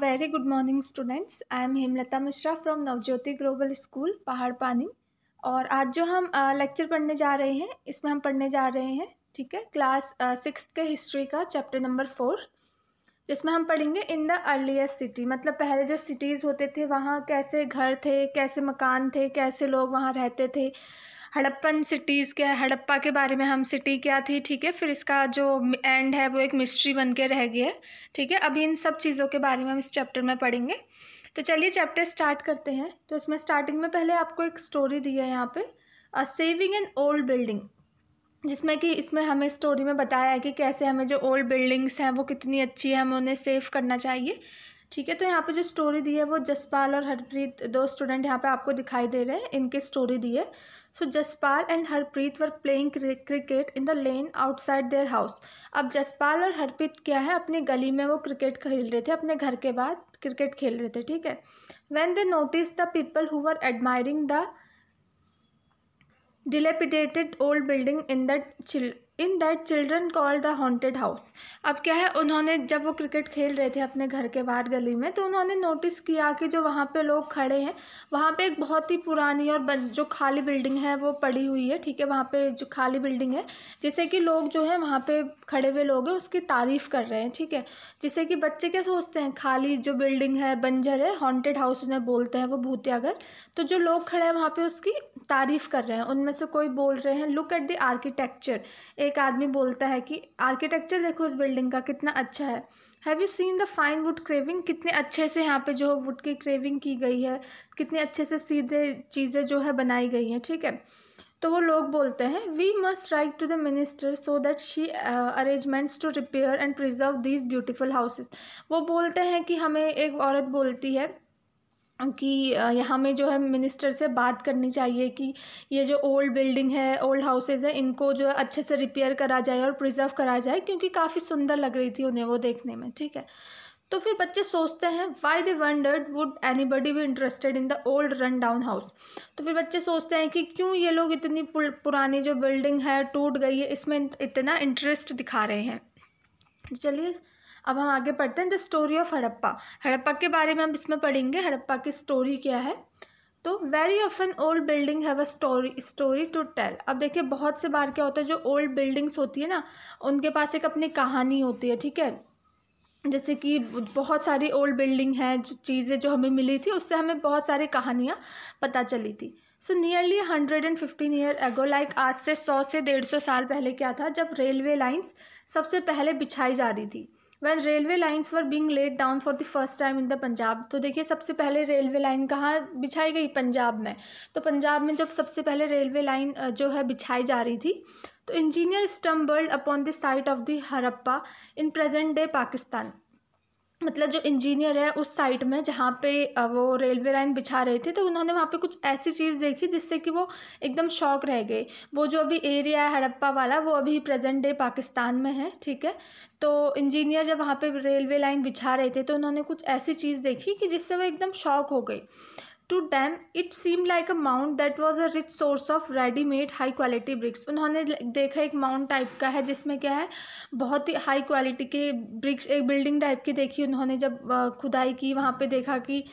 Very good morning students I am Hemlata Mishra from Navjyoti global school Pahadpani और आज जो हम लेक्चर पढ़ने जा रहे हैं इसमें हम पढ़ने जा रहे हैं ठीक है क्लास सिक्स के हिस्ट्री का चैप्टर नंबर फोर जिसमें हम पढ़ेंगे इन द अर्लीस्ट सिटी मतलब पहले जो सिटीज़ होते थे वहाँ कैसे घर थे कैसे मकान थे कैसे लोग वहाँ रहते थे हड़प्पन सिटीज़ के हड़प्पा के बारे में हम सिटी क्या थी ठीक है फिर इसका जो एंड है वो एक मिस्ट्री बन के रह गई है ठीक है अभी इन सब चीज़ों के बारे में हम इस चैप्टर में पढ़ेंगे तो चलिए चैप्टर स्टार्ट करते हैं तो इसमें स्टार्टिंग में पहले आपको एक स्टोरी दी है यहाँ पे सेविंग एन ओल्ड बिल्डिंग जिसमें कि इसमें हमें स्टोरी में बताया है कि कैसे हमें जो ओल्ड बिल्डिंग्स हैं वो कितनी अच्छी है हमें उन्हें सेव करना चाहिए ठीक है तो यहाँ पे जो स्टोरी दी है वो जसपाल और हरप्रीत दो स्टूडेंट यहाँ पे आपको दिखाई दे रहे हैं इनकी स्टोरी दी है so Jaspal and Harpreet were playing cricket in the lane outside their house अब जसपाल और हरप्रीत क्या है अपनी गली में वो क्रिकेट खेल रहे थे अपने घर के बाद क्रिकेट खेल रहे थे ठीक है when they notice the people who are admiring the dilapidated old building in दिल in that children call the haunted house अब क्या है उन्होंने जब वो क्रिकेट खेल रहे थे अपने घर के बाहर गली में तो उन्होंने नोटिस किया कि जो वहाँ पे लोग खड़े हैं वहाँ पे एक बहुत ही पुरानी और जो खाली बिल्डिंग है वो पड़ी हुई है ठीक है वहाँ पे जो खाली बिल्डिंग है जिससे कि लोग जो है वहाँ पे खड़े हुए लोग हैं उसकी तारीफ़ कर रहे हैं ठीक है जिससे कि बच्चे क्या सोचते हैं खाली जो बिल्डिंग है बंजर है हॉन्टेड हाउस उन्हें बोलते हैं वो भूतिया घर तो जो लोग खड़े हैं वहाँ पर उसकी तारीफ़ कर रहे हैं उनमें से कोई बोल रहे हैं लुक एट द आर्किटेक्चर एक आदमी बोलता है कि आर्किटेक्चर देखो इस बिल्डिंग का कितना अच्छा है have you seen the fine wood carving कितने अच्छे से यहाँ पे जो वुड की क्रेविंग की गई है कितने अच्छे से सीधे चीज़ें जो है बनाई गई हैं ठीक है तो वो लोग बोलते हैं we must write to the minister so that she arrangements to repair and preserve these beautiful houses वो बोलते हैं कि हमें एक औरत बोलती है कि यहाँ में जो है मिनिस्टर से बात करनी चाहिए कि ये जो ओल्ड बिल्डिंग है ओल्ड हाउसेज़ है इनको जो है अच्छे से रिपेयर करा जाए और प्रिजर्व करा जाए क्योंकि काफ़ी सुंदर लग रही थी उन्हें वो देखने में ठीक है तो फिर बच्चे सोचते हैं why they wondered would anybody भी interested in the old run down house तो फिर बच्चे सोचते हैं कि क्यों ये लोग इतनी पुरानी जो बिल्डिंग है टूट गई है इसमें इतना इंटरेस्ट दिखा रहे हैं चलिए अब हम आगे पढ़ते हैं the story of Harappa Harappa के बारे में हम इसमें पढ़ेंगे हड़प्पा की स्टोरी क्या है तो very often old building have a story story to tell अब देखिए बहुत से बार क्या होता है जो ओल्ड बिल्डिंग्स होती है ना उनके पास एक अपनी कहानी होती है ठीक है जैसे कि बहुत सारी ओल्ड बिल्डिंग है जो चीज़ें जो हमें मिली थी उससे हमें बहुत सारी कहानियाँ पता चली थी so nearly hundred and fifteen year ago like आज से सौ से डेढ़ सौ साल पहले क्या था जब रेलवे लाइन्स सबसे पहले बिछाई जा रही थी well railway lines were being laid down for the first time in the Punjab तो देखिए सबसे पहले रेलवे लाइन कहाँ बिछाई गई पंजाब में तो पंजाब में जब सबसे पहले रेलवे लाइन जो है बिछाई जा रही थी तो engineer stumbled upon the site of the Harappa in present day Pakistan मतलब जो इंजीनियर है उस साइट में जहाँ पे वो रेलवे लाइन बिछा रहे थे तो उन्होंने वहाँ पे कुछ ऐसी चीज़ देखी जिससे कि वो एकदम शौक रह गए वो जो अभी एरिया है हड़प्पा वाला वो अभी प्रेजेंट डे पाकिस्तान में है ठीक है तो इंजीनियर जब वहाँ पे रेलवे लाइन बिछा रहे थे तो उन्होंने कुछ ऐसी चीज़ देखी कि जिससे वो एकदम शौक हो गई to them it seem like a mound that was a rich source of readymade high quality bricks उन्होंने देखा एक माउंट टाइप का है जिसमें क्या है बहुत ही हाई क्वालिटी के ब्रिक्स एक बिल्डिंग टाइप की देखी उन्होंने जब खुदाई की वहाँ पे देखा कि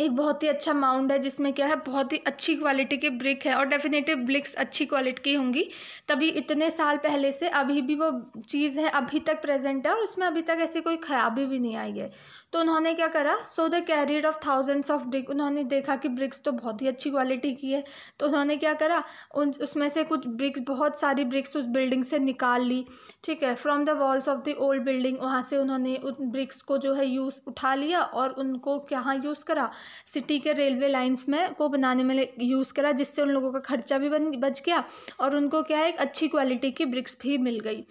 एक बहुत ही अच्छा माउंट है जिसमें क्या है बहुत ही अच्छी क्वालिटी के ब्रिक है और डेफिनेटिव ब्रिक्स अच्छी क्वालिटी की होंगी तभी इतने साल पहले से अभी भी वो चीज़ है अभी तक प्रेजेंट है और उसमें अभी तक ऐसी कोई खराबी भी नहीं आई है तो उन्होंने क्या करा so the carrier of thousands of brick उन्होंने देखा कि ब्रिक्स तो बहुत ही अच्छी क्वालिटी की है तो उन्होंने क्या करा उन उसमें से कुछ ब्रिक्स बहुत सारी ब्रिक्स उस बिल्डिंग से निकाल ली ठीक है from the walls of the old building वहाँ से उन्होंने उन ब्रिक्स को जो है यूज़ उठा लिया और उनको कहाँ यूज़ करा सिटी के रेलवे लाइन्स में को बनाने में यूज़ करा जिससे उन लोगों का खर्चा भी बन बच गया और उनको क्या है एक अच्छी क्वालिटी की ब्रिक्स भी मिल गई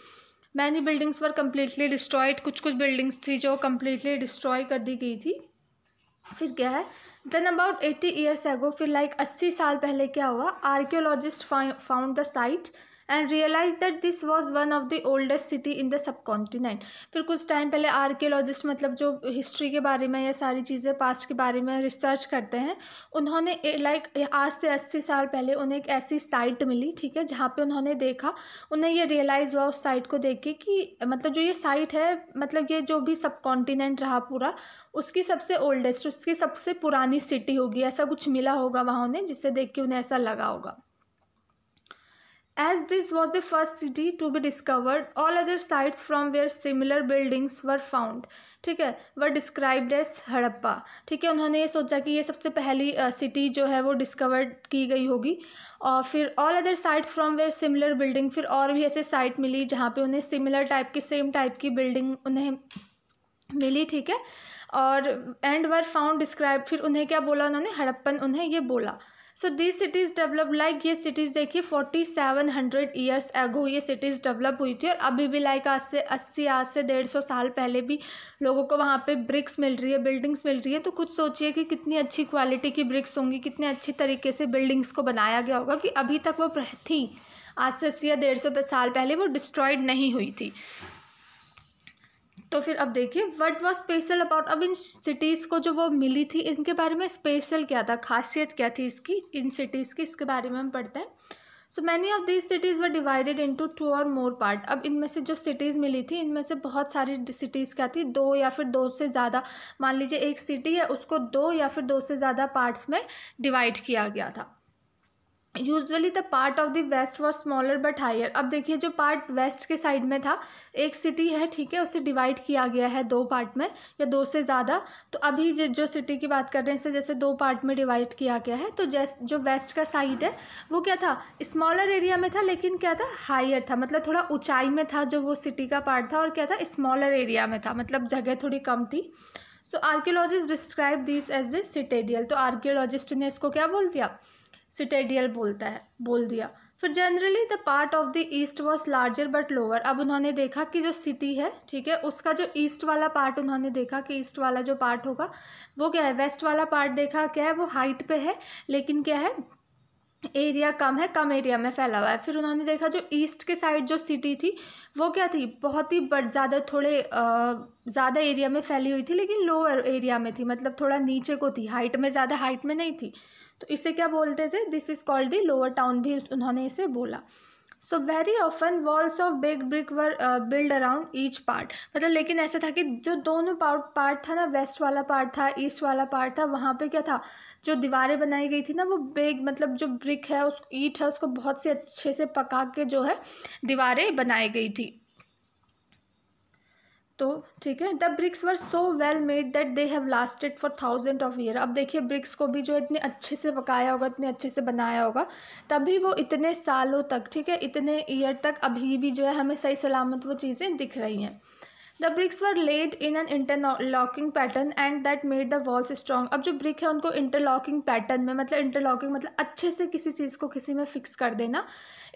many buildings were completely destroyed कुछ कुछ बिल्डिंग्स थी जो कम्प्लीटली डिस्ट्रॉय कर दी गई थी फिर क्या है then about eighty years ago फिर लाइक अस्सी साल पहले क्या हुआ archaeologist found the site and realise that this was one of the oldest city in the subcontinent फिर कुछ टाइम पहले आर्कियोलॉजिस्ट मतलब जो हिस्ट्री के बारे में या सारी चीज़ें पास्ट के बारे में रिसर्च करते हैं उन्होंने लाइक आज से अस्सी साल पहले उन्हें एक ऐसी साइट मिली ठीक है जहाँ पर उन्होंने देखा उन्हें यह रियलाइज़ हुआ उस साइट को देख के कि मतलब जो ये साइट है मतलब ये जो भी सब कॉन्टिनेंट रहा पूरा उसकी सबसे ओल्डेस्ट उसकी सबसे पुरानी सिटी होगी ऐसा कुछ मिला होगा वहाँ उन्हें जिससे देख के उन्हें ऐसा लगा होगा As this was the first city to be discovered, all other sites from where similar buildings were found, ठीक है वर डिस्क्राइब्ड एज हड़प्पा ठीक है उन्होंने ये सोचा कि ये सबसे पहली सिटी uh, जो है वो डिस्कवर्ड की गई होगी और फिर all other sites from where similar building फिर और भी ऐसे साइट मिली जहाँ पे उन्हें सिमिलर टाइप की सेम टाइप की बिल्डिंग उन्हें मिली ठीक है और एंड वर फाउंड डिस्क्राइब फिर उन्हें क्या बोला उन्होंने हड़प्पन उन्हें ये बोला so this cities develop like ये सिटीज़ देखिए forty seven hundred years ago ये सिटीज़ डेवलप हुई थी और अभी भी लाइक आज से अस्सी आज से डेढ़ सौ साल पहले भी लोगों को वहाँ पे ब्रिक्स मिल रही है बिल्डिंग्स मिल रही है तो खुद सोचिए कि कितनी अच्छी क्वालिटी की ब्रिक्स होंगी कितने अच्छी तरीके से बिल्डिंग्स को बनाया गया होगा कि अभी तक वो थी आज से अस्सी या डेढ़ सौ साल पहले वो डिस्ट्रॉयड नहीं हुई थी तो फिर अब देखिए वट वॉज स्पेशल अबाउट अब इन सिटीज़ को जो वो मिली थी इनके बारे में स्पेशल क्या था खासियत क्या थी इसकी इन सिटीज़ की इसके बारे में हम पढ़ते हैं so many of these cities were divided into two or more part अब इनमें से जो सिटीज़ मिली थी इनमें से बहुत सारी सिटीज़ क्या थी दो या फिर दो से ज़्यादा मान लीजिए एक सिटी है उसको दो या फिर दो से ज़्यादा पार्ट्स में डिवाइड किया गया था usually the part of the west was smaller but higher अब देखिए जो पार्ट वेस्ट के साइड में था एक सिटी है ठीक है उसे डिवाइड किया गया है दो पार्ट में या दो से ज़्यादा तो अभी जो सिटी की बात कर रहे हैं इसे जैसे दो पार्ट में डिवाइड किया गया है तो जैस जो वेस्ट का साइड है वो क्या था स्मॉलर एरिया में था लेकिन क्या था हायर था मतलब थोड़ा ऊँचाई में था जो वो सिटी का पार्ट था और क्या था स्मॉलर एरिया में था मतलब जगह थोड़ी कम थी so archaeologist describe this as the citadel तो आर्क्योलॉजिस्ट ने इसको क्या बोल दिया सिटेडियल बोलता है बोल दिया फिर generally the part of the east was larger but lower अब उन्होंने देखा कि जो सिटी है ठीक है उसका जो ईस्ट वाला पार्ट उन्होंने देखा कि ईस्ट वाला जो पार्ट होगा वो क्या है वेस्ट वाला पार्ट देखा क्या है वो हाइट पे है लेकिन क्या है एरिया कम है कम एरिया में फैला हुआ है फिर उन्होंने देखा जो ईस्ट के साइड जो सिटी थी वो क्या थी बहुत ही बट ज़्यादा थोड़े ज़्यादा एरिया में फैली हुई थी लेकिन लोअर एरिया में थी मतलब थोड़ा नीचे को थी हाइट में ज़्यादा हाइट में नहीं थी तो इसे क्या बोलते थे this is called the lower town भी उन्होंने इसे बोला so very often walls of big brick were build around each part मतलब लेकिन ऐसा था कि जो दोनों पार्ट पार्ट था ना वेस्ट वाला पार्ट था ईस्ट वाला पार्ट था वहाँ पे क्या था जो दीवारें बनाई गई थी ना वो बिग मतलब जो ब्रिक है उस ईट है उसको बहुत से अच्छे से पका के जो है दीवारें बनाई गई थी तो ठीक है the bricks were so well made that they have lasted for thousand of year अब देखिए ब्रिक्स को भी जो इतने अच्छे से पकाया होगा इतने अच्छे से बनाया होगा तभी वो इतने सालों तक ठीक है इतने ईयर तक अभी भी जो है हमें सही सलामत वो चीज़ें दिख रही हैं the bricks were laid in an interlocking pattern and that made the walls strong अब जो ब्रिक है उनको इंटरलॉकिंग पैटर्न में मतलब इंटरलॉकिंग मतलब अच्छे से किसी चीज़ को किसी में फिक्स कर देना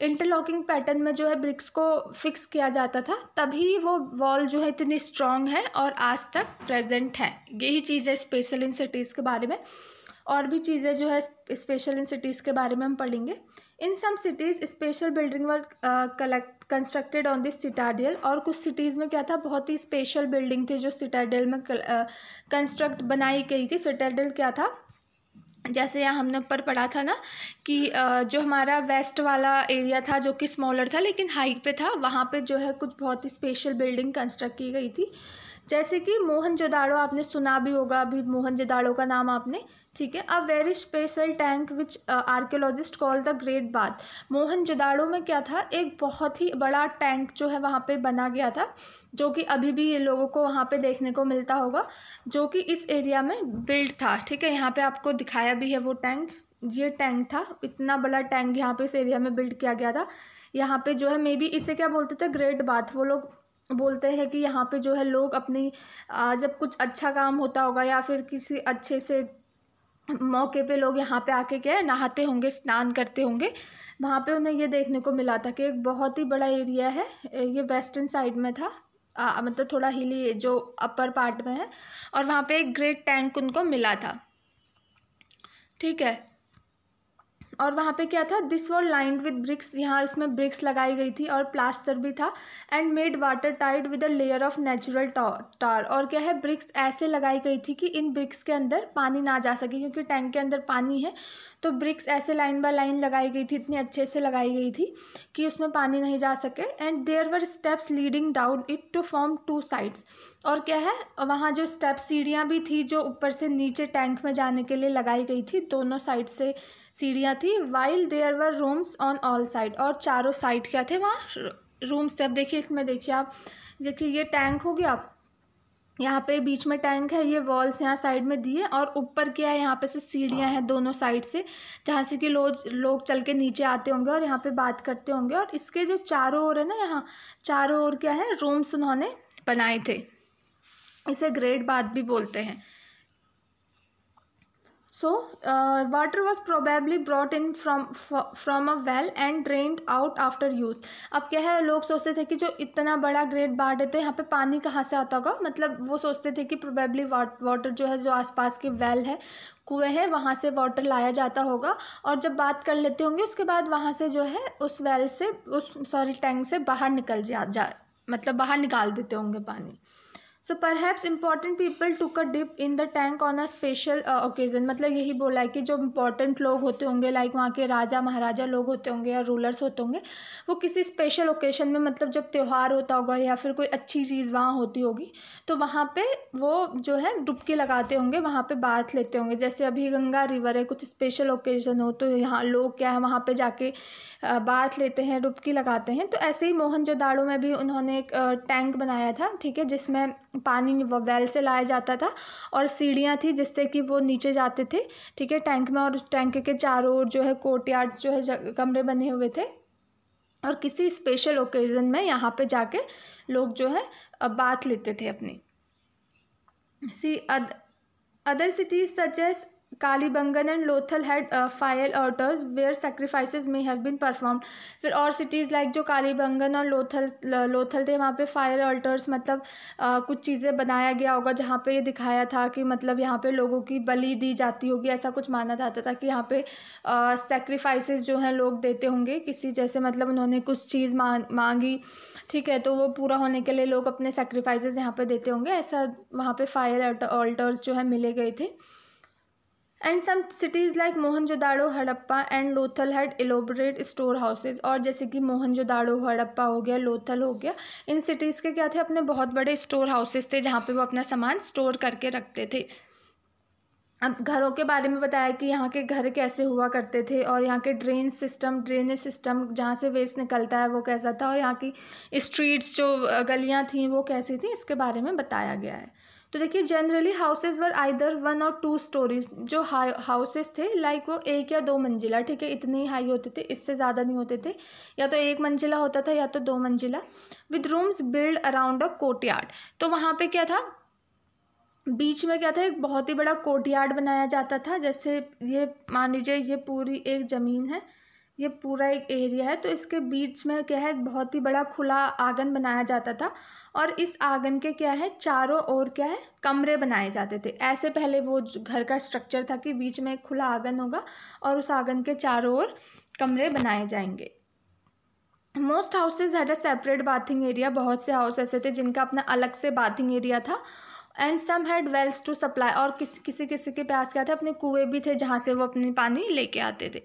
इंटरलॉकिंग पैटर्न में जो है ब्रिक्स को फिक्स किया जाता था तभी वो वॉल जो है इतनी स्ट्रॉन्ग है और आज तक प्रेजेंट है यही चीज़ है स्पेशल इन सिटीज़ के बारे में और भी चीज़ें जो है स्पेशल इन सिटीज़ के बारे में हम पढ़ेंगे in some cities special building were collect constructed on this citadel और कुछ सिटीज़ में क्या था बहुत ही स्पेशल बिल्डिंग थी जो सिटाडियल में कंस्ट्रक्ट uh, बनाई गई थी सिटाडियल क्या था जैसे यहाँ हमने ऊपर पढ़ा था ना कि जो हमारा वेस्ट वाला एरिया था जो कि स्मॉलर था लेकिन हाइट पे था वहाँ पे जो है कुछ बहुत ही स्पेशल बिल्डिंग कंस्ट्रक्ट की गई थी जैसे कि मोहन जोदाड़ो आपने सुना भी होगा अभी मोहन जोदाड़ो का नाम आपने ठीक है a very special tank which archaeologist call the great bath जोदाड़ो में क्या था एक बहुत ही बड़ा टैंक जो है वहाँ पे बना गया था जो कि अभी भी ये लोगों को वहाँ पे देखने को मिलता होगा जो कि इस एरिया में बिल्ड था ठीक है यहाँ पर आपको दिखाया भी है वो टैंक ये टैंक था इतना बड़ा टैंक यहाँ पर इस एरिया में बिल्ड किया गया था यहाँ पे जो है मे बी इसे क्या बोलते थे ग्रेट बाथ वो लोग बोलते हैं कि यहाँ पे जो है लोग अपनी जब कुछ अच्छा काम होता होगा या फिर किसी अच्छे से मौके पे लोग यहाँ पे आके क्या नहाते होंगे स्नान करते होंगे वहाँ पे उन्हें ये देखने को मिला था कि एक बहुत ही बड़ा एरिया है ये वेस्टर्न साइड में था आ, मतलब थोड़ा हिली जो अपर पार्ट में है और वहाँ पे एक ग्रेट टैंक उनको मिला था ठीक है और वहाँ पे क्या था this was lined with bricks यहाँ इसमें ब्रिक्स लगाई गई थी और प्लास्टर भी था and made watertight with a layer of natural tar और क्या है ब्रिक्स ऐसे लगाई गई थी कि इन ब्रिक्स के अंदर पानी ना जा सके क्योंकि टैंक के अंदर पानी है तो ब्रिक्स ऐसे लाइन बाय लाइन लगाई गई थी इतनी अच्छे से लगाई गई थी कि उसमें पानी नहीं जा सके and there were steps leading down it to form two sides और क्या है वहाँ जो स्टेप सीढ़ियाँ भी थी जो ऊपर से नीचे टैंक में जाने के लिए लगाई गई थी दोनों साइड से सीढ़ियाँ थी while there were rooms on all side और चारों साइड क्या थे वहाँ रूम्स थे अब देखिए इसमें देखिए आप देखिए ये टैंक हो गया यहाँ पे बीच में टैंक है ये वॉल्स यहाँ साइड में दिए और ऊपर क्या है यहाँ पे से सीढ़ियाँ हैं दोनों साइड से जहाँ से कि लोग लोग चल के नीचे आते होंगे और यहाँ पे बात करते होंगे और इसके जो चारों ओर है ना यहाँ चारों ओर क्या है रूम्स उन्होंने बनाए थे इसे ग्रेट बात भी बोलते हैं So uh, water was probably brought in from from a well and drained out after use. अब क्या है लोग सोचते थे कि जो इतना बड़ा ग्रेट बाढ़ है तो यहाँ पे पानी कहाँ से आता होगा मतलब वो सोचते थे कि प्रोबेबली वाटर जो है जो आसपास के वेल है कुएँ हैं वहाँ से वाटर लाया जाता होगा और जब बात कर लेते होंगे उसके बाद वहाँ से जो है उस वेल से उस सॉरी टैंक से बाहर निकल जा, जा मतलब बाहर निकाल देते होंगे पानी so perhaps important people took a dip in the tank on a special occasion मतलब यही बोला है कि जो इंपॉर्टेंट लोग होते होंगे लाइक वहाँ के राजा महाराजा लोग होते होंगे या रूलर्स होते होंगे वो किसी स्पेशल ओकेजन में मतलब जब त्यौहार होता होगा या फिर कोई अच्छी चीज़ वहाँ होती होगी तो वहाँ पर वो जो है डुबकी लगाते होंगे वहाँ पर बात लेते होंगे जैसे अभी गंगा रिवर है कुछ स्पेशल ओकेजन हो तो यहाँ लोग क्या है वहाँ पर जाके बात लेते हैं डुबकी लगाते हैं तो ऐसे ही मोहनजोदाड़ो में भी उन्होंने एक टैंक बनाया था ठीक है जिसमें पानी वेल से लाया जाता था और सीढ़ियाँ थी जिससे कि वो नीचे जाते थे ठीक है टैंक में और उस टैंक के चारों ओर जो है कोर्ट यार्ड जो है कमरे बने हुए थे और किसी स्पेशल ओकेज़न में यहाँ पे जाके लोग जो है बात लेते थे अपनी see other cities suggest Kalibangan and Lothal had fire orders where sacrifice may have been perform फिर और सिटीज़ लाइक जो कालीबंगन और लोथल लोथल थे वहाँ पर फायर ऑल्टर्स मतलब आ, uh, कुछ चीज़ें बनाया गया होगा जहाँ पर ये दिखाया था कि मतलब यहाँ पर लोगों की बली दी जाती होगी ऐसा कुछ माना जाता था कि यहाँ पर सेक्रीफाइसेज uh, जो हैं लोग देते होंगे किसी जैसे मतलब उन्होंने कुछ चीज़ मांग मांगी ठीक है तो वो पूरा होने के लिए लोग अपने सेक्रीफाइस यहाँ पर देते होंगे ऐसा वहाँ पर फायर ऑल्टर्स जो हैं मिले गए थे and some cities like Mohenjodaro Harappa and Lothal had elaborate storehouses और जैसे कि मोहनजोदाड़ो हड़प्पा हो गया लोथल हो गया इन सिटीज़ के क्या थे अपने बहुत बड़े स्टोर हाउसेज थे जहाँ पे वो अपना सामान स्टोर करके रखते थे अब घरों के बारे में बताया कि यहाँ के घर कैसे हुआ करते थे और यहाँ के ड्रेन सिस्टम ड्रेनेज सिस्टम जहाँ से वेस्ट निकलता है वो कैसा था और यहाँ की स्ट्रीट्स जो गलियाँ थी वो कैसी थी इसके बारे में बताया गया है तो देखिए generally houses were either one or two stories जो हाउसेज थे लाइक वो एक या दो मंजिला ठीक है इतने ही हाई होते थे इससे ज़्यादा नहीं होते थे या तो एक मंजिला होता था या तो दो मंजिला with rooms build around a courtyard तो वहाँ पे क्या था बीच में क्या था एक बहुत ही बड़ा यार्ड बनाया जाता था जैसे ये मान लीजिए ये पूरी एक ज़मीन है ये पूरा एक एरिया है तो इसके बीच में क्या है बहुत ही बड़ा खुला आंगन बनाया जाता था और इस आंगन के क्या है चारों ओर क्या है कमरे बनाए जाते थे ऐसे पहले वो घर का स्ट्रक्चर था कि बीच में एक खुला आंगन होगा और उस आंगन के चारों ओर कमरे बनाए जाएंगे most houses had a separate bathing area बहुत से हाउस ऐसे थे जिनका अपना अलग से बाथिंग एरिया था and some had wells to supply और किसी किसी किसी के पास क्या था अपने कुएँ भी थे जहाँ से वो अपने पानी लेके आते थे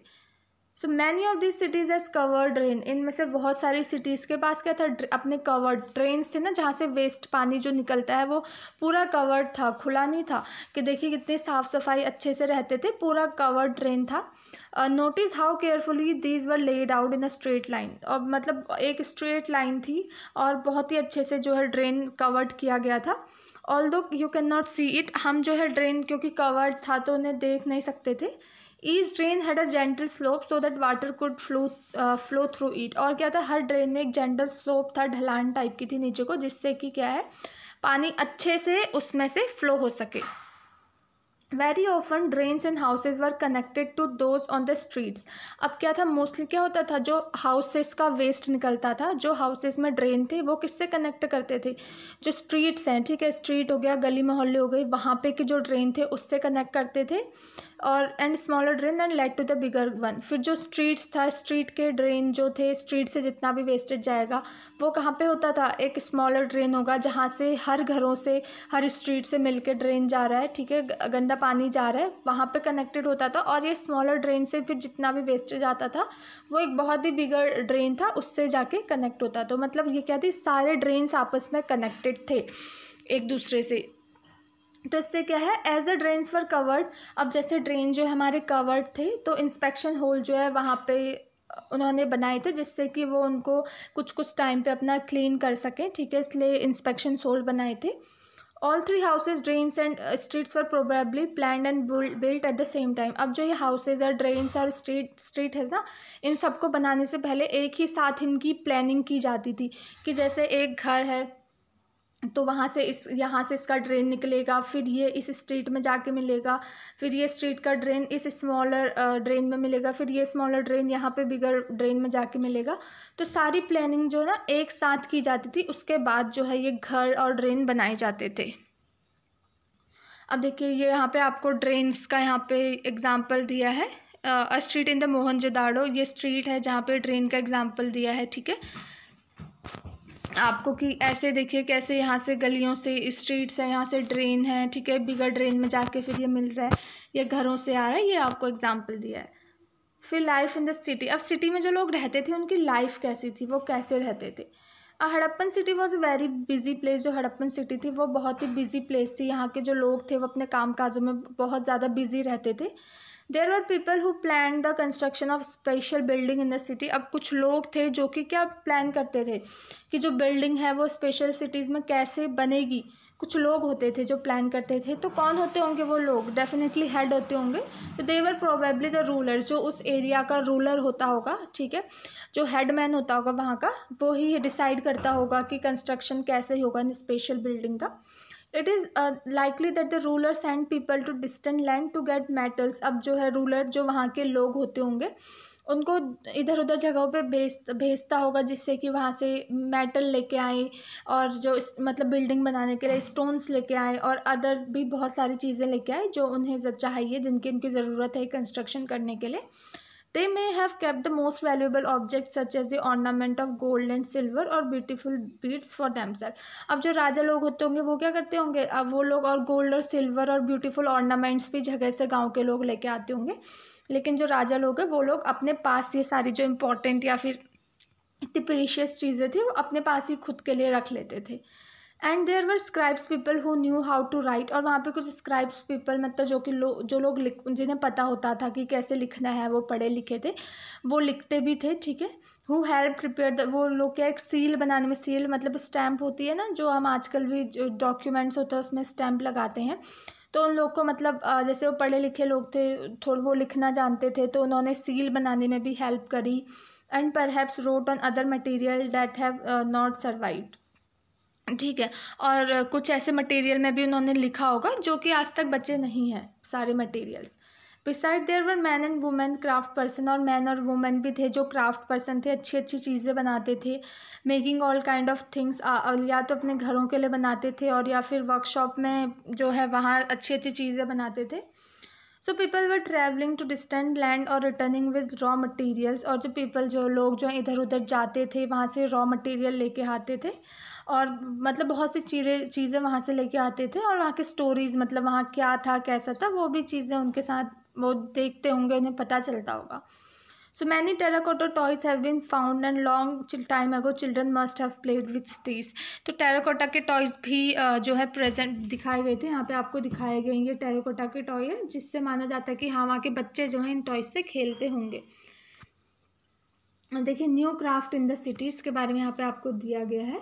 so many of this cities as covered drain इनमें से बहुत सारी सिटीज़ के पास क्या था अपने कवर्ड ड्रेन्स थे ना जहाँ से वेस्ट पानी जो निकलता है वो पूरा कवर्ड था खुला नहीं था कि देखिए कितनी साफ़ सफाई अच्छे से रहते थे पूरा कवर्ड ड्रेन था notice how carefully these were laid out in a straight line और मतलब एक स्ट्रेट लाइन थी और बहुत ही अच्छे से जो है ड्रेन कवर्ड किया गया था although you can not see it हम जो है ड्रेन क्योंकि कवर्ड था तो उन्हें देख नहीं सकते थे each drain had a gentle slope so that water could flow flow through it और क्या था हर ड्रेन में एक जेंटल स्लोप था ढलान टाइप की थी नीचे को जिससे कि क्या है पानी अच्छे से उसमें से फ्लो हो सके very often drains and houses were connected to those on the streets अब क्या था मोस्टली क्या होता था जो हाउसेस का वेस्ट निकलता था जो हाउसेस में ड्रेन थे वो किससे कनेक्ट करते थे जो स्ट्रीट्स हैं ठीक है स्ट्रीट हो गया गली मोहल्ले हो गई वहाँ पे के जो ड्रेन थे उससे कनेक्ट करते थे और and smaller drain and led to the bigger one फिर जो स्ट्रीट्स था स्ट्रीट के ड्रेन जो थे स्ट्रीट से जितना भी वेस्टेज जाएगा वो कहाँ पे होता था एक स्मॉलर ड्रेन होगा जहाँ से हर घरों से हर स्ट्रीट से मिल के ड्रेन जा रहा है ठीक है गंदा पानी जा रहा है वहाँ पर कनेक्टेड होता था और ये स्मॉलर ड्रेन से फिर जितना भी वेस्टेज आता था वो एक बहुत ही बिगर ड्रेन था उससे जाके कनेक्ट होता तो मतलब ये क्या थी सारे ड्रेन्स आपस में कनेक्टेड थे एक दूसरे से तो इससे क्या है as a drains for covered अब जैसे ड्रेन जो है हमारे कवर्ड थे तो इंस्पेक्शन होल जो है वहाँ पे उन्होंने बनाए थे जिससे कि वो उनको कुछ कुछ टाइम पे अपना क्लीन कर सकें ठीक है इसलिए इंस्पेक्शन होल बनाए थे all three houses drains and streets for probably plan and built at the same time अब जो ये हाउसेज और ड्रेन्स और स्ट्रीट स्ट्रीट है ना इन सबको बनाने से पहले एक ही साथ इनकी प्लानिंग की जाती थी कि जैसे एक घर है तो वहाँ से इस यहाँ से इसका ड्रेन निकलेगा फिर ये इस स्ट्रीट में जाके मिलेगा फिर ये स्ट्रीट का ड्रेन इस स्मॉलर ड्रेन में मिलेगा फिर ये स्मॉलर ड्रेन यहाँ पे बिगर ड्रेन में जाके मिलेगा तो सारी प्लानिंग जो है ना एक साथ की जाती थी उसके बाद जो है ये घर और ड्रेन बनाए जाते थे अब देखिए ये यहाँ पर आपको ड्रेन्स का यहाँ पर एग्जाम्पल दिया है street in the Mohenjodaro ये स्ट्रीट है जहाँ पे ड्रेन का एग्जाम्पल दिया है ठीक है आपको कि ऐसे देखिए कैसे यहाँ से गलियों से स्ट्रीट्स हैं यहाँ से ड्रेन है ठीक है बिगर ड्रेन में जाके फिर ये मिल रहा है ये घरों से आ रहा है ये आपको एग्जाम्पल दिया है फिर लाइफ इन द सिटी अब सिटी में जो लोग रहते थे उनकी लाइफ कैसी थी वो कैसे रहते थे Harappan city was a very busy place जो हड़प्पन सिटी थी वो बहुत ही बिजी प्लेस थी यहाँ के जो लोग थे वो अपने काम काजों में बहुत ज़्यादा बिजी रहते थे there are people who plan the construction of special building in the city अब कुछ लोग थे जो कि क्या प्लान करते थे कि जो बिल्डिंग है वो स्पेशल सिटीज़ में कैसे बनेगी कुछ लोग होते थे जो प्लान करते थे तो कौन होते होंगे वो लोग डेफिनेटली हेड होते होंगे तो देवर प्रोबेबली द रूलर जो उस एरिया का रूलर होता होगा ठीक है जो हेड मैन होता होगा वहाँ का वो ही डिसाइड करता होगा कि कंस्ट्रक्शन कैसे होगा इन स्पेशल बिल्डिंग का it is likely that the ruler send people to distant land to get metals अब जो है रूलर जो वहाँ के लोग होते होंगे उनको इधर उधर जगहों पे भेज भेजता होगा जिससे कि वहाँ से मेटल लेके आए और जो मतलब बिल्डिंग बनाने के लिए स्टोन्स लेके आए और अदर भी बहुत सारी चीज़ें लेके आए जो उन्हें चाहिए जिनकी उनकी ज़रूरत है कंस्ट्रक्शन करने के लिए They may have kept the most valuable objects such as the ornament of gold and silver or beautiful beads for themselves. ab jo raja log hote honge wo kya karte honge ab wo log aur gold और silver और beautiful ornaments bhi jagah se gaon ke log leke aate honge lekin jo raja log hai wo log apne paas ye sari jo important ya fir इतनी precious चीज़ें थी वो अपने पास ही खुद के लिए रख लेते थे and there were scribes people who knew how to write और वहाँ पे कुछ स्क्राइब्स पीपल मतलब जो कि लो जो लोग लिख जिन्हें पता होता था कि कैसे लिखना है वो पढ़े लिखे थे वो लिखते भी थे ठीक है हु हेल्प प्रिपेयर द वो लोग क्या एक सील बनाने में सील मतलब स्टैम्प होती है ना जो हम आजकल भी जो डॉक्यूमेंट्स होते हैं उसमें स्टैम्प लगाते हैं तो उन लोग को मतलब जैसे वो पढ़े लिखे लोग थे थोड़ा वो लिखना जानते थे तो उन्होंने सील बनाने में भी हेल्प करी and perhaps wrote on other material that have not survived ठीक है और कुछ ऐसे मटेरियल में भी उन्होंने लिखा होगा जो कि आज तक बचे नहीं हैं सारे materials beside there were man and women craft person और मैन और वुमेन भी थे जो क्राफ्ट पर्सन थे अच्छी अच्छी चीज़ें बनाते थे making all kind of things या तो अपने घरों के लिए बनाते थे और या फिर वर्कशॉप में जो है वहाँ अच्छी अच्छी चीज़ें बनाते थे so people were travelling to distant land और रिटर्निंग विद रॉ मटेरियल्स और जो पीपल जो लोग जो इधर उधर जाते थे वहाँ से रॉ मटेरियल लेके आते थे और मतलब बहुत सी चीज़ें चीज़ें वहाँ से लेके आते थे और वहाँ के स्टोरीज़ मतलब वहाँ क्या था कैसा था वो भी चीज़ें उनके साथ वो देखते होंगे उन्हें पता चलता होगा so many terracotta toys have been found and long time ago children must have played with this तो टेराकोटा के टॉयज भी जो है प्रेजेंट दिखाए गए थे यहाँ पे आपको दिखाए गए ये टेराकोटा के टॉय है जिससे माना जाता है कि हाँ वहाँ के बच्चे जो हैं इन टॉयज से खेलते होंगे देखिए new craft in the cities के बारे में यहाँ पे आपको दिया गया है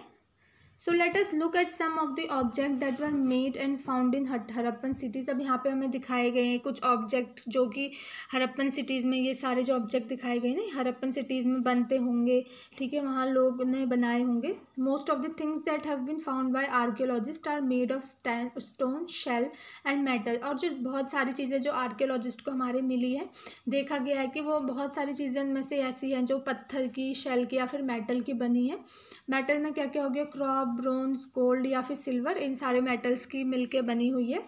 so let us look at some of the object that were made and found in Harappan cities अब यहाँ पे हमें दिखाए गए हैं कुछ ऑब्जेक्ट जो कि हरप्पन सिटीज़ में ये सारे जो ऑब्जेक्ट दिखाए गए ना हरप्पन सिटीज़ में बनते होंगे ठीक है वहाँ लोग ने बनाए होंगे Most of the things that have been found by archaeologists are made of stone, shell and metal. और जो बहुत सारी चीज़ें जो archaeologist को हमारे मिली है देखा गया है कि वो बहुत सारी चीज़ें उनमें से ऐसी हैं जो पत्थर की shell की या फिर metal की बनी है metal में क्या क्या हो गया क्रॉप ब्रोंज गोल्ड या फिर सिल्वर इन सारे मेटल्स की मिलके बनी हुई है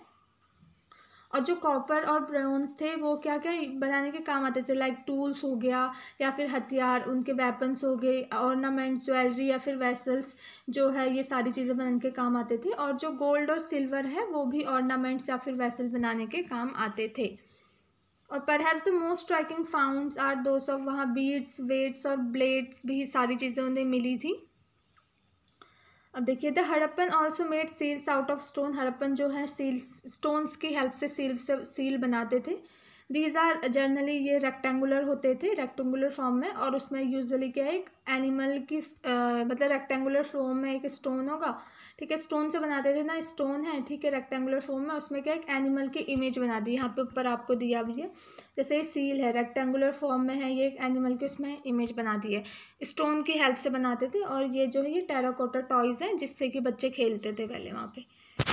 और जो कॉपर और ब्रोन्स थे वो क्या क्या बनाने के काम आते थे लाइक टूल्स हो गया या फिर हथियार उनके वेपन्स हो गए ऑर्नामेंट्स ज्वेलरी या फिर वेसल्स जो है ये सारी चीज़ें बनाने के काम आते थे और जो गोल्ड और सिल्वर है वो भी ऑर्नामेंट्स या फिर वेसल बनाने के काम आते थे और perhaps the most striking finds are दो सौ वहाँ बीड्स वेट्स और ब्लेड्स भी सारी चीज़ें उन्हें मिली थी अब देखिए the Harappan also made seals out of stone Harappan जो है सील्स स्टोन्स की हेल्प से सील से सील बनाते थे दीज आर जनरली ये रेक्टेंगुलर होते थे रेक्टेंगुलर फॉर्म में और उसमें यूजली क्या है एक एनिमल की आ, मतलब रेक्टेंगुलर फॉर्म में एक स्टोन होगा ठीक है स्टोन से बनाते थे ना स्टोन है ठीक है रेक्टेंगुलर फॉर्म में उसमें क्या एक एनिमल की इमेज बना दी यहाँ पे ऊपर आपको दिया भी है जैसे ये सील है रेक्टेंगुलर फॉर्म में है ये एक एनिमल की उसमें इमेज बना दी है स्टोन की हेल्प से बनाते थे और ये जो है ये टेराकोटा टॉयज़ हैं जिससे कि बच्चे खेलते थे पहले वहाँ पर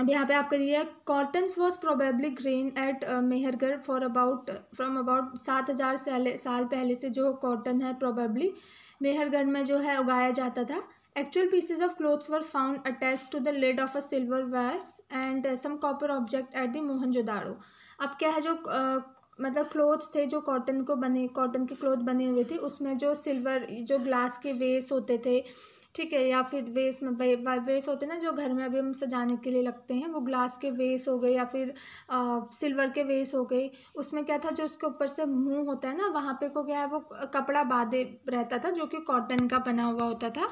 अब यहाँ पे आपका दिया cottons was probably grown at Mehrgarh for about from about सात हज़ार साल पहले से जो कॉटन है प्रोबेबली मेहरगढ़ में जो है उगाया जाता था Actual pieces of clothes were found attached to the lid of a silver vase and uh, some copper object at the Mohenjo-daro. अब क्या है जो uh, मतलब क्लोथ्स थे जो कॉटन को बने कॉटन के क्लोथ बने हुए थे उसमें जो सिल्वर जो ग्लास के वेस होते थे ठीक है या फिर वेस में वेस होते हैं ना जो घर में अभी हम सजाने के लिए लगते हैं वो ग्लास के वेस हो गए या फिर आ, uh, सिल्वर के वेस हो गए उसमें क्या था जो उसके ऊपर से मुंह होता है ना वहाँ पे को क्या है वो कपड़ा बाधे रहता था जो कि कॉटन का बना हुआ होता था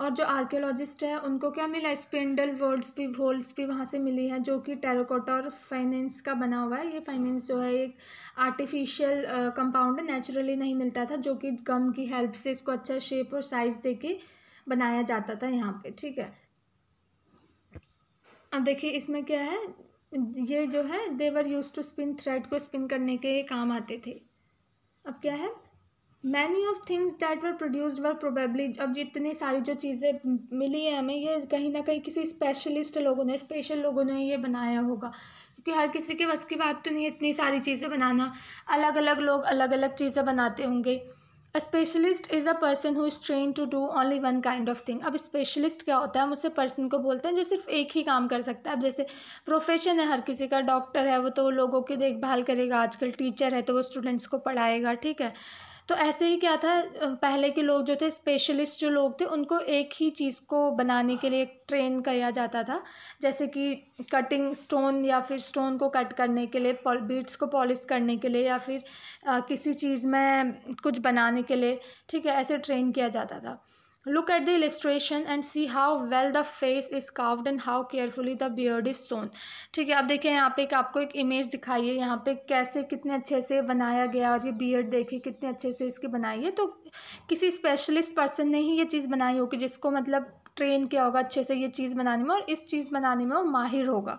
और जो आर्कियोलॉजिस्ट है उनको क्या मिला स्पेंडल वर्ड्स भी वोल्स भी वहाँ से मिली है जो कि टेराकोटा और फाइनेंस का बना हुआ है ये फाइनेंस जो है एक आर्टिफिशियल कंपाउंड नेचुरली नहीं मिलता था जो कि गम की हेल्प से इसको अच्छा शेप और साइज़ दे के बनाया जाता था यहाँ पे ठीक है अब देखिए इसमें क्या है ये जो है they were use to spin thread को स्पिन करने के काम आते थे अब क्या है many of things that were produced were probably अब जितनी सारी जो चीज़ें मिली हैं हमें ये कहीं ना कहीं किसी स्पेशलिस्ट लोगों ने स्पेशल लोगों ने ये बनाया होगा क्योंकि हर किसी के बस की बात तो नहीं है इतनी सारी चीज़ें बनाना अलग अलग लोग अलग अलग चीज़ें बनाते होंगे a specialist is a person who is train to do only one kind of thing अब स्पेशलिस्ट क्या होता है हम उसे पर्सन को बोलते हैं जो सिर्फ एक ही काम कर सकता है अब जैसे प्रोफेशन है हर किसी का डॉक्टर है वो तो लोगों की देखभाल करेगा आजकल टीचर है तो वो स्टूडेंट्स को पढ़ाएगा ठीक है तो ऐसे ही क्या था पहले के लोग जो थे स्पेशलिस्ट जो लोग थे उनको एक ही चीज़ को बनाने के लिए ट्रेन किया जाता था जैसे कि कटिंग स्टोन या फिर स्टोन को कट करने के लिए बीट्स को पॉलिश करने के लिए या फिर आ, किसी चीज़ में कुछ बनाने के लिए ठीक है ऐसे ट्रेन किया जाता था Look at the illustration and see how well the face is carved and how carefully the beard is sewn. ठीक है आप देखिए यहाँ पे एक आपको एक इमेज दिखाई है यहाँ पे कैसे कितने अच्छे से बनाया गया और ये बियर्ड देखिए कितने अच्छे से इसके बनाई है तो किसी स्पेशलिस्ट पर्सन ने ही ये चीज़ बनाई होगी जिसको मतलब ट्रेन किया होगा अच्छे से ये चीज़ बनाने में और इस चीज़ बनाने में वो माहिर होगा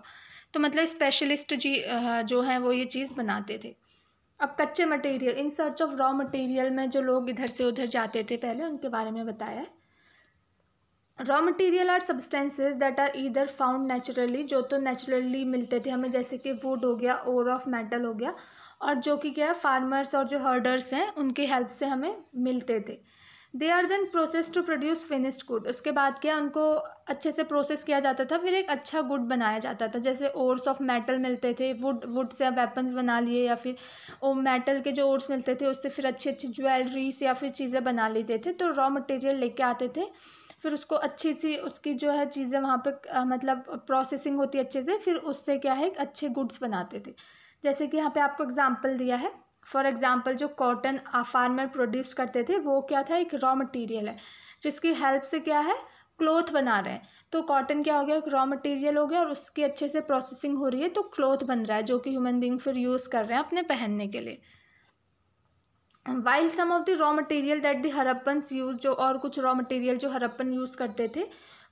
तो मतलब स्पेशलिस्ट जी जो हैं वो ये चीज़ बनाते थे अब कच्चे material in search of raw material में जो लोग इधर से उधर जाते थे पहले उनके बारे में बताया raw material are substances that are either found naturally जो तो नेचुरली मिलते थे हमें जैसे कि वुड हो गया ओर ऑफ मेटल हो गया और जो कि क्या है फार्मर्स और जो हर्डर्स हैं उनकी हेल्प से हमें मिलते थे they are then process to produce finished good उसके बाद क्या उनको अच्छे से प्रोसेस किया जाता था फिर एक अच्छा गुड बनाया जाता था जैसे ओर्स ऑफ मेटल मिलते थे वुड वुड से वेपन्स बना लिए या फिर वो मेटल के जो ओर्स मिलते थे उससे फिर अच्छी अच्छी ज्वेलरीज या फिर चीज़ें बना लेते थे तो रॉ मटेरियल लेके आते थे फिर उसको अच्छी सी उसकी जो है चीज़ें वहाँ पर मतलब प्रोसेसिंग होती है अच्छे से फिर उससे क्या है अच्छे गुड्स बनाते थे जैसे कि यहाँ पे आपको एग्जांपल दिया है फॉर एग्ज़ाम्पल जो कॉटन फार्मर प्रोड्यूस करते थे वो क्या था एक रॉ मटेरियल है जिसकी हेल्प से क्या है क्लोथ बना रहे हैं तो कॉटन क्या हो गया एक रॉ मटेरियल हो गया और उसकी अच्छे से प्रोसेसिंग हो रही है तो क्लोथ बन रहा है जो कि ह्यूमन बींग फिर यूज़ कर रहे हैं अपने पहनने के लिए while some of the raw material that the Harappan use जो और कुछ रॉ मटेरियल जो हरप्पन यूज़ करते थे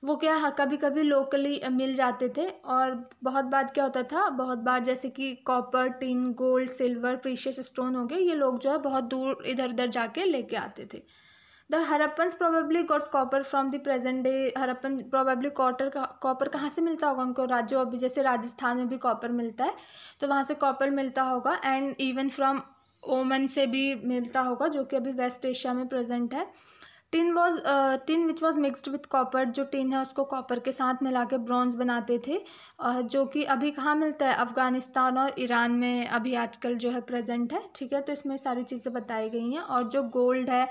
वो क्या है कभी कभी लोकली मिल जाते थे और बहुत बार क्या होता था बहुत बार जैसे कि copper tin gold silver precious stone हो गए ये लोग जो है बहुत दूर इधर उधर जाके लेके आते थे the Harappans probably got copper from the present day Harappan probably got copper कहाँ से मिलता होगा उनको राज्यों अभी जैसे राजस्थान में भी कॉपर मिलता है तो वहाँ से कॉपर मिलता होगा एंड इवन फ्रॉम ओमन से भी मिलता होगा जो कि अभी वेस्ट एशिया में प्रेजेंट है tin was tin which was mixed with copper जो टिन है उसको कॉपर के साथ मिला के ब्रॉन्ज बनाते थे uh, जो कि अभी कहाँ मिलता है अफ़गानिस्तान और ईरान में अभी आजकल जो है प्रेजेंट है ठीक है तो इसमें सारी चीज़ें बताई गई हैं और जो गोल्ड है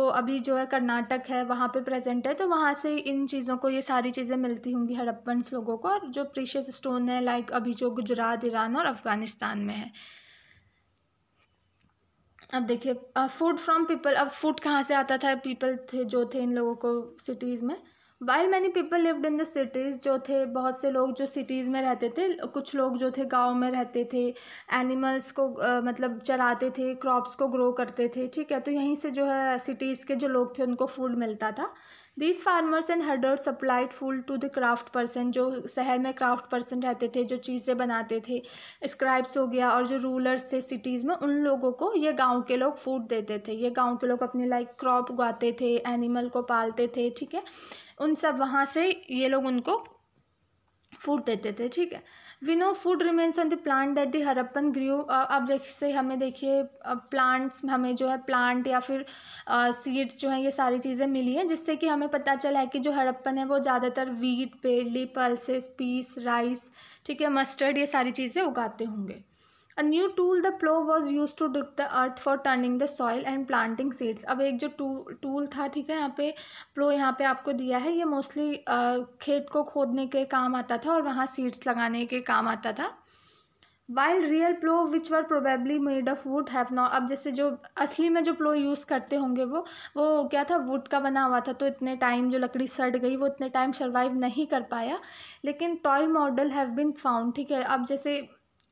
वो अभी जो है कर्नाटक है वहाँ पे प्रेजेंट है तो वहाँ से इन चीज़ों को ये सारी चीज़ें मिलती होंगी हड़प्पन्स लोगों को और जो प्रीशियस स्टोन है लाइक अभी जो गुजरात ईरान और अफ़गानिस्तान में है अब देखिए फूड फ्रॉम पीपल अब फूड कहाँ से आता था पीपल थे जो थे इन लोगों को सिटीज़ में while many people lived in the cities जो थे बहुत से लोग जो सिटीज़ में रहते थे कुछ लोग जो थे गांव में रहते थे एनिमल्स को आ, मतलब चराते थे क्रॉप्स को ग्रो करते थे ठीक है तो यहीं से जो है सिटीज़ के जो लोग थे उनको फूड मिलता था this farmers and herders supplied food to the craft person जो शहर में क्राफ्ट पर्सन रहते थे जो चीज़ें बनाते थे स्क्राइब्स हो गया और जो रूलर्स थे सिटीज़ में उन लोगों को ये गांव के लोग फूड देते थे ये गांव के लोग अपने लाइक क्रॉप उगाते थे एनिमल को पालते थे ठीक है उन सब वहाँ से ये लोग उनको फूड देते थे ठीक है we know food remains on the plant that the Harappan grew अब जैसे हमें देखिए प्लांट्स हमें जो है प्लांट या फिर सीड्स जो हैं ये सारी चीज़ें मिली हैं जिससे कि हमें पता चला है कि जो हड़प्पन है वो ज़्यादातर wheat barley pulses peas rice ठीक है मस्टर्ड ये सारी चीज़ें उगाते होंगे a new tool the plough was use to dig the earth for turning the soil and planting seeds अब एक जो टू टूल था ठीक है यहाँ पे प्लो यहाँ पे आपको दिया है ये मोस्टली खेत को खोदने के काम आता था और वहाँ सीड्स लगाने के काम आता था while real plough which were probably made of wood have not अब जैसे जो असली में जो प्लो यूज़ करते होंगे वो वो क्या था वुड का बना हुआ था तो इतने टाइम जो लकड़ी सड़ गई वो इतने टाइम सर्वाइव नहीं कर पाया लेकिन toy model have been found ठीक है अब जैसे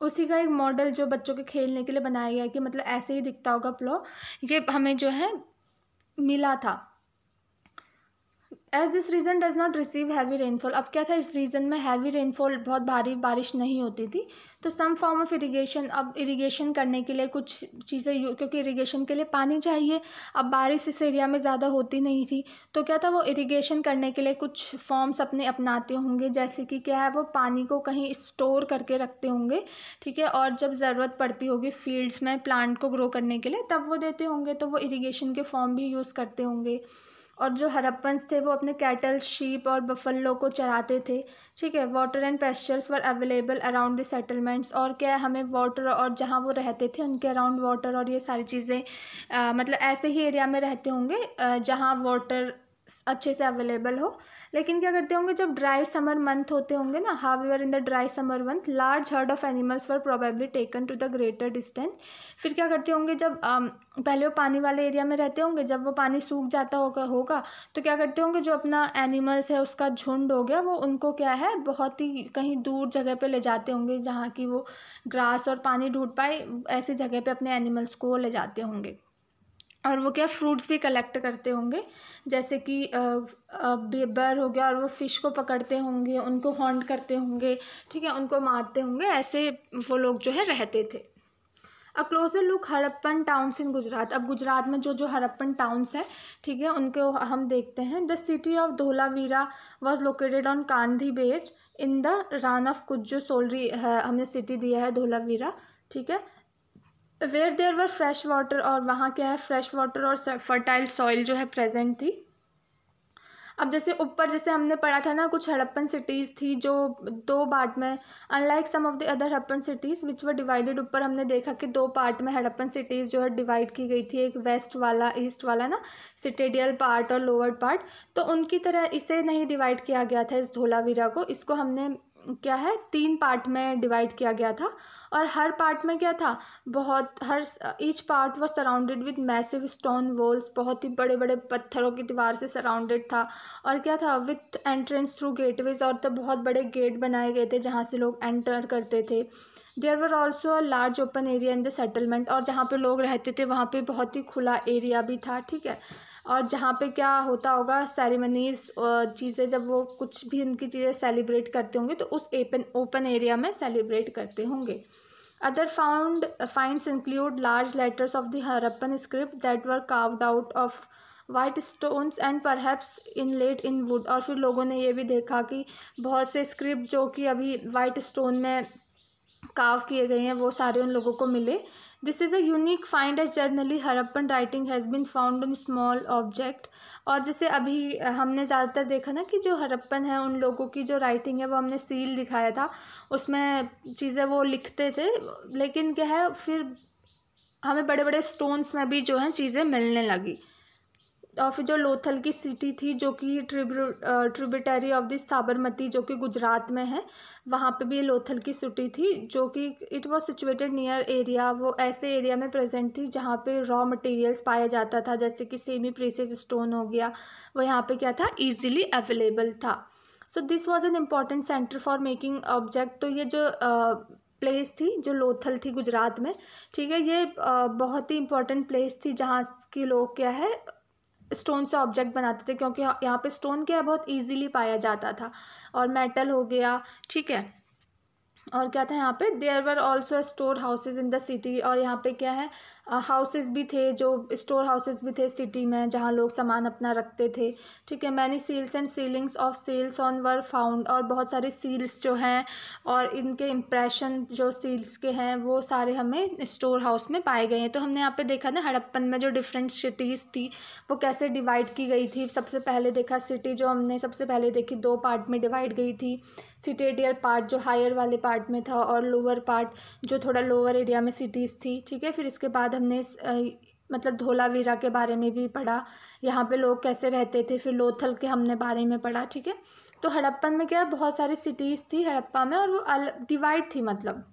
उसी का एक मॉडल जो बच्चों के खेलने के लिए बनाया गया कि मतलब ऐसे ही दिखता होगा प्लॉ ये हमें जो है मिला था as this region does not receive heavy rainfall अब क्या था इस रीजन में हैवी रेनफॉल बहुत भारी बारिश नहीं होती थी तो सम फॉर्म ऑफ इरीगेशन अब इरीगेशन करने के लिए कुछ चीज़ें क्योंकि इरीगेशन के लिए पानी चाहिए अब बारिश इस एरिया में ज़्यादा होती नहीं थी तो क्या था वो इरीगेशन करने के लिए कुछ फॉर्म्स अपने अपनाते होंगे जैसे कि क्या है वो पानी को कहीं स्टोर करके रखते होंगे ठीक है और जब ज़रूरत पड़ती होगी फील्ड्स में प्लांट को ग्रो करने के लिए तब वो देते होंगे तो वो इरीगेशन के फॉर्म भी यूज़ करते होंगे और जो हरप्पन्स थे वो अपने कैटल शीप और बफल्लो को चराते थे ठीक है water and pastures were available around the settlements और क्या है हमें वाटर और जहाँ वो रहते थे उनके अराउंड वाटर और ये सारी चीज़ें मतलब ऐसे ही एरिया में रहते होंगे जहाँ वाटर अच्छे से अवेलेबल हो लेकिन क्या करते होंगे जब ड्राई समर मंथ होते होंगे ना however in the dry summer month large herd of animals for probably taken to the greater distance फिर क्या करते होंगे जब पहले वो पानी वाले एरिया में रहते होंगे जब वो पानी सूख जाता होगा होगा तो क्या करते होंगे जो अपना एनिमल्स है उसका झुंड हो गया वो उनको क्या है बहुत ही कहीं दूर जगह पर ले जाते होंगे जहाँ की वो ग्रास और पानी ढूंढ पाए ऐसी जगह पर अपने एनिमल्स को ले जाते होंगे और वो क्या फ्रूट्स भी कलेक्ट करते होंगे जैसे कि बेबर हो गया और वो फ़िश को पकड़ते होंगे उनको हॉन्ट करते होंगे ठीक है उनको मारते होंगे ऐसे वो लोग जो है रहते थे a closer look Harappan towns in Gujarat अब गुजरात में जो जो हड़प्पन टाउन्स हैं ठीक है उनको हम देखते हैं the city of Dholavira was located on Kandhi Bet in the Rann of Kutch जो सोलरी हमने सिटी दिया है धोलावीरा ठीक है where there were fresh water और वहाँ क्या है फ्रेश वाटर और फर्टाइल सॉइल जो है प्रेजेंट थी अब जैसे ऊपर जैसे हमने पढ़ा था ना कुछ हड़प्पन सिटीज़ थी जो दो पार्ट में unlike some of the other Harappan cities which were divided ऊपर हमने देखा कि दो पार्ट में हड़प्पन सिटीज़ जो है डिवाइड की गई थी एक वेस्ट वाला ईस्ट वाला ना सिटेडियल पार्ट और लोअर पार्ट तो उनकी तरह इसे नहीं डिवाइड किया गया था इस धोलावीरा को इसको हमने क्या है तीन पार्ट में डिवाइड किया गया था और हर पार्ट में क्या था बहुत हर each part was surrounded with massive stone walls बहुत ही बड़े बड़े पत्थरों की दीवार से सराउंडेड था और क्या था विथ एंट्रेंस थ्रू गेटवेज और तब बहुत बड़े गेट बनाए गए थे जहाँ से लोग एंटर करते थे there were also large open area in the settlement और जहाँ पे लोग रहते थे वहाँ पे बहुत ही खुला एरिया भी था ठीक है और जहाँ पे क्या होता होगा सेरेमनीज चीज़ें जब वो कुछ भी उनकी चीज़ें सेलिब्रेट करते होंगे तो उस एपन ओपन एरिया में सेलिब्रेट करते होंगे other found finds include large letters of the Harappan script that were carved out of white stones and perhaps in लेट इन वुड और फिर लोगों ने ये भी देखा कि बहुत से स्क्रिप्ट जो कि अभी वाइट स्टोन में काव किए गए हैं वो सारे उन लोगों को मिले this is a unique find as generally Harappan writing has been found in small object और जैसे अभी हमने ज़्यादातर देखा ना कि जो हरप्पन है उन लोगों की जो राइटिंग है वो हमने सील दिखाया था उसमें चीज़ें वो लिखते थे लेकिन क्या है फिर हमें बड़े बड़े स्टोन्स में भी जो है चीज़ें मिलने लगी और फिर जो लोथल की सिटी थी जो कि ट्रिब्यू ट्रिब्यूटरी ऑफ दिस साबरमती जो कि गुजरात में है वहाँ पे भी लोथल की सिटी थी जो कि it was situated near area वो ऐसे एरिया में प्रेजेंट थी जहाँ पे रॉ मटेरियल्स पाया जाता था जैसे कि सेमी प्रीसेस स्टोन हो गया वो यहाँ पे क्या था ईजिली अवेलेबल था so this was an important centre for making object तो ये जो uh, प्लेस थी जो लोथल थी गुजरात में ठीक है ये बहुत ही इंपॉर्टेंट प्लेस थी जहाँ के लोग क्या है स्टोन से ऑब्जेक्ट बनाते थे क्योंकि यहाँ पे स्टोन क्या है बहुत इजीली पाया जाता था और मेटल हो गया ठीक है और क्या था यहाँ पे there were also storehouses in the city और यहाँ पे क्या है हाउसेज भी थे जो स्टोर हाउसेज भी थे सिटी में जहाँ लोग सामान अपना रखते थे ठीक है many seals and sealings of seals on were found और बहुत सारे सील्स जो हैं और इनके इम्प्रेशन जो सील्स के हैं वो सारे हमें स्टोर हाउस में पाए गए हैं तो हमने यहाँ पे देखा ना हड़प्पन में जो डिफरेंट सिटीज़ थी वो कैसे डिवाइड की गई थी सबसे पहले देखा सिटी जो हमने सबसे पहले देखी दो पार्ट में डिवाइड गई थी सिटेडियल पार्ट जो हायर वाले पार्ट में था और लोअर पार्ट जो थोड़ा लोअर एरिया में सिटीज़ थी ठीक है फिर इसके बाद हमने मतलब धोलावीरा के बारे में भी पढ़ा यहाँ पे लोग कैसे रहते थे फिर लोथल के हमने बारे में पढ़ा ठीक है तो हड़प्पन में क्या बहुत सारी सिटीज़ थी हड़प्पा में और वो डिवाइड थी मतलब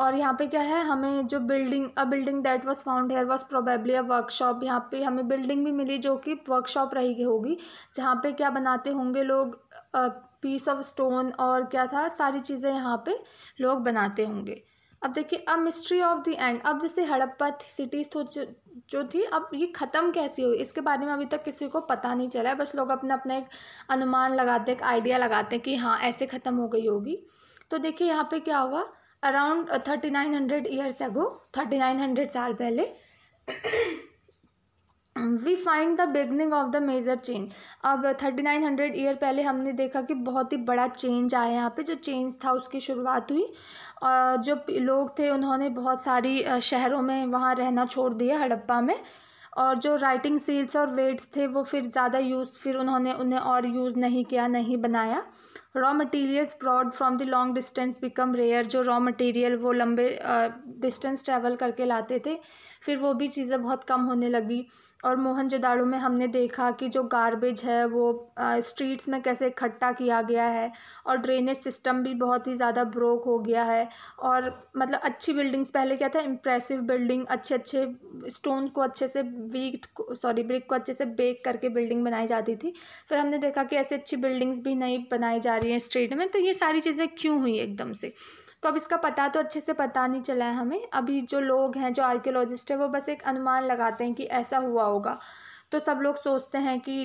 और यहाँ पे क्या है हमें जो building a building that was found here was probably a workshop यहाँ पे हमें बिल्डिंग भी मिली जो कि वर्कशॉप रही होगी जहाँ पे क्या बनाते होंगे लोग पीस ऑफ स्टोन और क्या था सारी चीज़ें यहाँ पे लोग बनाते होंगे अब देखिए a mystery of the end अब जैसे हड़प्पा सिटीज तो जो, जो थी अब ये ख़त्म कैसी हुई इसके बारे में अभी तक किसी को पता नहीं चला है बस लोग अपना अपना एक अनुमान लगाते हैं एक आइडिया लगाते हैं कि हाँ ऐसे ख़त्म हो गई होगी तो देखिए यहाँ पे क्या हुआ around thirty nine hundred years ago thirty nine hundred साल पहले we find the beginning of the major change अब थर्टी नाइन हंड्रेड ईयर पहले हमने देखा कि बहुत ही बड़ा चेंज आया यहाँ पे जो चेंज था उसकी शुरुआत हुई और जो लोग थे उन्होंने बहुत सारी शहरों में वहाँ रहना छोड़ दिया हड़प्पा में और जो राइटिंग सील्स और वेट्स थे वो फिर ज़्यादा यूज़ फिर उन्होंने उन्हें और यूज़ नहीं किया नहीं बनाया raw materials brought from the long distance become rare जो रॉ मटेरियल वो लंबे डिस्टेंस ट्रैवल करके लाते थे फिर वो भी चीज़ें बहुत कम होने लगी और मोहनजोदड़ो में हमने देखा कि जो गार्बेज है वो स्ट्रीट्स में कैसे इकट्ठा किया गया है और ड्रेनेज सिस्टम भी बहुत ही ज़्यादा ब्रोक हो गया है और मतलब अच्छी बिल्डिंग्स पहले क्या था इम्प्रेसिव बिल्डिंग अच्छे अच्छे स्टोन को अच्छे से वीट सॉरी ब्रिक को अच्छे से बेक करके बिल्डिंग बनाई जाती थी फिर हमने देखा कि ऐसी अच्छी बिल्डिंग्स भी नहीं बनाई जा रही हैं स्ट्रीट में तो ये सारी चीज़ें क्यों हुई एकदम से तो अब इसका पता तो अच्छे से पता नहीं चला है हमें अभी जो लोग हैं जो आर्कियोलॉजिस्ट हैं वो बस एक अनुमान लगाते हैं कि ऐसा हुआ होगा तो सब लोग सोचते हैं कि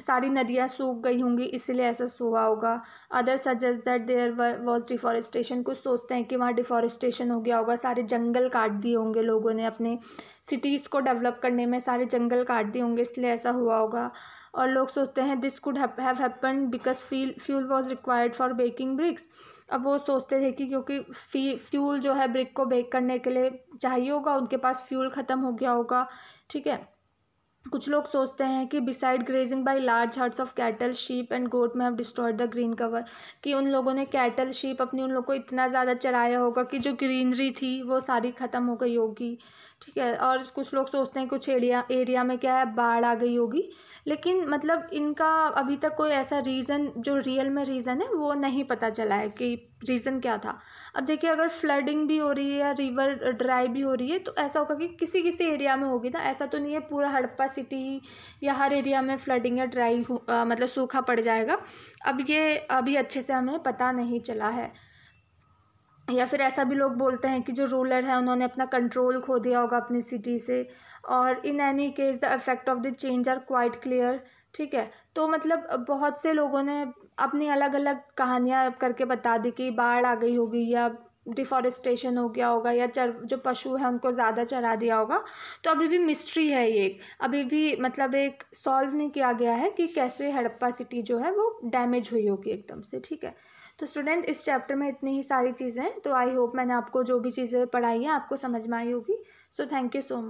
सारी नदियाँ सूख गई होंगी इसलिए ऐसा हुआ होगा others suggest that there was deforestation कुछ सोचते हैं कि वहाँ डिफॉरेस्टेशन हो गया होगा सारे जंगल काट दिए होंगे लोगों ने अपने सिटीज़ को डेवलप करने में सारे जंगल काट दिए होंगे इसलिए ऐसा हुआ होगा और लोग सोचते हैं this could have happen because feel fuel was required for baking bricks अब वो सोचते थे कि क्योंकि फी फ्यूल जो है ब्रिक को बेक करने के लिए चाहिए होगा उनके पास फ्यूल ख़त्म हो गया होगा ठीक है कुछ लोग सोचते हैं कि beside grazing by large herds of cattle sheep and goat may have destroyed the green cover कि उन लोगों ने कैटल शीप अपनी उन लोग को इतना ज़्यादा चराया होगा कि जो ग्रीनरी थी वो सारी ख़त्म हो गई होगी ठीक है और कुछ लोग सोचते हैं कुछ एरिया एरिया में क्या है बाढ़ आ गई होगी लेकिन मतलब इनका अभी तक कोई ऐसा रीज़न जो रियल में रीज़न है वो नहीं पता चला है कि रीज़न क्या था अब देखिए अगर फ्लडिंग भी हो रही है या रिवर ड्राई भी हो रही है तो ऐसा होगा कि किसी किसी एरिया में होगी ना ऐसा तो नहीं है पूरा हड़प्पा सिटी या हर एरिया में फ्लडिंग या ड्राई आ, मतलब सूखा पड़ जाएगा अब ये अभी अच्छे से हमें पता नहीं चला है या फिर ऐसा भी लोग बोलते हैं कि जो रूलर है उन्होंने अपना कंट्रोल खो दिया होगा अपनी सिटी से और in any case the effect of the change are quite clear ठीक है तो मतलब बहुत से लोगों ने अपनी अलग अलग कहानियाँ करके बता दी कि बाढ़ आ गई होगी या डिफॉरेस्टेशन हो गया होगा या चर जो पशु है उनको ज़्यादा चरा दिया होगा तो अभी भी मिस्ट्री है ये एक अभी भी मतलब एक सॉल्व नहीं किया गया है कि कैसे हड़प्पा सिटी जो है वो डैमेज हुई होगी एकदम से ठीक है तो स्टूडेंट इस चैप्टर में इतनी ही सारी चीज़ें हैं तो आई होप मैंने आपको जो भी चीज़ें पढ़ाई हैं आपको समझ में आई होगी so thank you so much